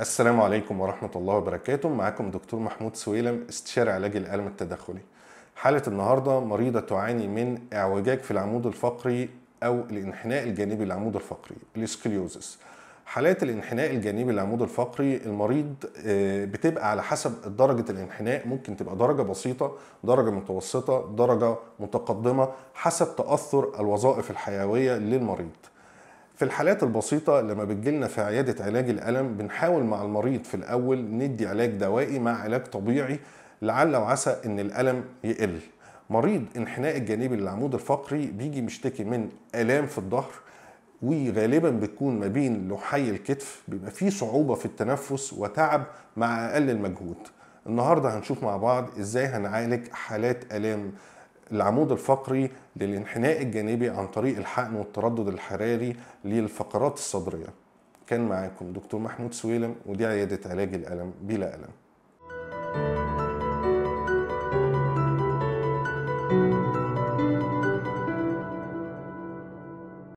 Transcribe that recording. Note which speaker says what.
Speaker 1: السلام عليكم ورحمة الله وبركاته معكم دكتور محمود سويلم استشاري علاج الألم التدخلي حالة النهاردة مريضة تعاني من اعوجاج في العمود الفقري أو الانحناء الجانبي للعمود الفقري الاسكليوزس حالات الانحناء الجانبي للعمود الفقري المريض آه، بتبقى على حسب درجة الانحناء ممكن تبقى درجة بسيطة درجة متوسطة درجة متقدمة حسب تأثر الوظائف الحيوية للمريض في الحالات البسيطة لما بتجيلنا في عيادة علاج الألم بنحاول مع المريض في الأول ندي علاج دوائي مع علاج طبيعي لعل وعسى إن الألم يقل مريض انحناء الجانبي للعمود الفقري بيجي مشتكي من آلام في الظهر وغالبا بتكون ما بين لحي الكتف بيبقى فيه صعوبة في التنفس وتعب مع أقل المجهود النهاردة هنشوف مع بعض إزاي هنعالج حالات آلام العمود الفقري للانحناء الجانبي عن طريق الحقن والتردد الحراري للفقرات الصدرية كان معاكم دكتور محمود سويلم ودي عيادة علاج الألم بلا ألم